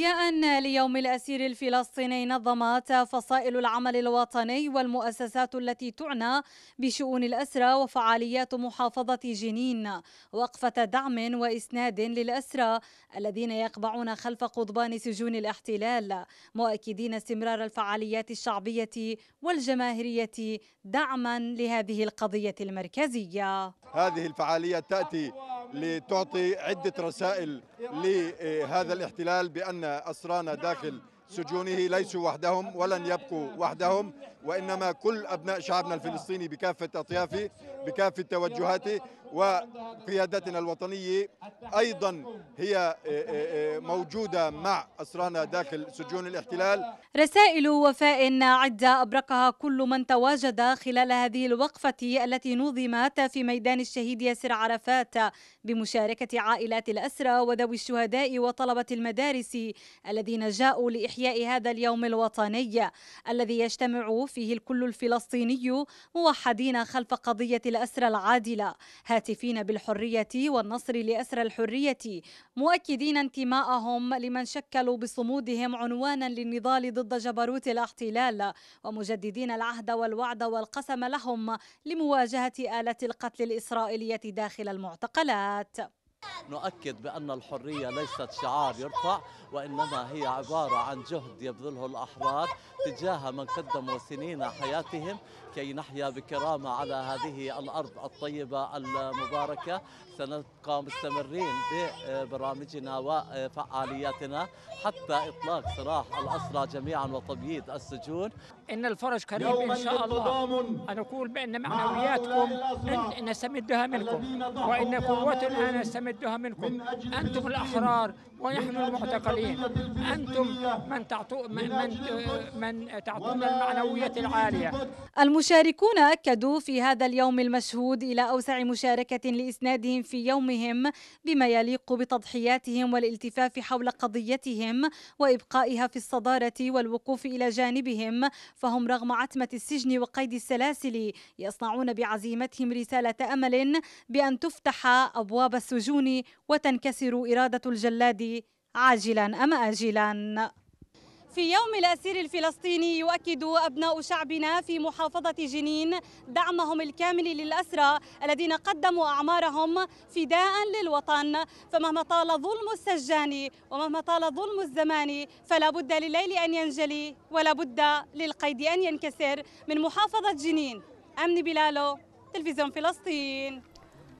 يا أن ليوم الأسير الفلسطيني نظمت فصائل العمل الوطني والمؤسسات التي تعنى بشؤون الأسرى وفعاليات محافظة جنين وقفة دعم وإسناد للأسرى الذين يقبعون خلف قضبان سجون الاحتلال مؤكدين استمرار الفعاليات الشعبية والجماهيرية دعما لهذه القضية المركزية هذه الفعاليات تأتي لتعطي عدة رسائل لهذا الاحتلال بأن أسرانا داخل سجونه ليسوا وحدهم ولن يبقوا وحدهم وإنما كل أبناء شعبنا الفلسطيني بكافة أطيافه بكافة توجهاته وقيادتنا الوطنية أيضا هي آه، آه، آه، موجودة مع أسرانا داخل سجون الاحتلال رسائل وفاء عدة أبرقها كل من تواجد خلال هذه الوقفة التي نظمت في ميدان الشهيد ياسر عرفات بمشاركة عائلات الأسرى وذوي الشهداء وطلبة المدارس الذين جاءوا لإحياء هذا اليوم الوطني الذي يجتمع فيه الكل الفلسطيني موحدين خلف قضية الأسرى العادلة هاتفين بالحرية والنصر لأسرى الحرية مؤكدين انتماءهم لمن شكلوا بصمودهم عنوانا للنضال ضد جبروت الاحتلال ومجددين العهد والوعد والقسم لهم لمواجهة آلة القتل الإسرائيلية داخل المعتقلات نؤكد بأن الحرية ليست شعار يرفع وإنما هي عبارة عن جهد يبذله الأحرار تجاه من قدموا سنين حياتهم كي نحيا بكرامة على هذه الأرض الطيبة المباركة سنبقى مستمرين ببرامجنا وفعالياتنا حتى إطلاق سراح الأسرى جميعا وتبييض السجون إن الفرج قريب إن شاء الله أن أقول بأن معنوياتكم إن نستمدها منكم وإن قوتنا نستمدها نمدها منكم من أجل أنتم الأحرار ونحن المعتقلين أنتم من تعطو من, من, من تعطون المعنوية العالية المشاركون أكدوا في هذا اليوم المشهود إلى أوسع مشاركة لإسنادهم في يومهم بما يليق بتضحياتهم والالتفاف حول قضيتهم وإبقائها في الصدارة والوقوف إلى جانبهم فهم رغم عتمة السجن وقيد السلاسل يصنعون بعزيمتهم رسالة أمل بأن تفتح أبواب السجون القانون وتنكسر إرادة الجلاد عاجلا أم آجلا في يوم الأسير الفلسطيني يؤكد أبناء شعبنا في محافظة جنين دعمهم الكامل للأسرى الذين قدموا أعمارهم فداء للوطن فمهما طال ظلم السجان ومهما طال ظلم الزمان فلا بد لليل أن ينجلي ولا بد للقيد أن ينكسر من محافظة جنين أمن بلالو تلفزيون فلسطين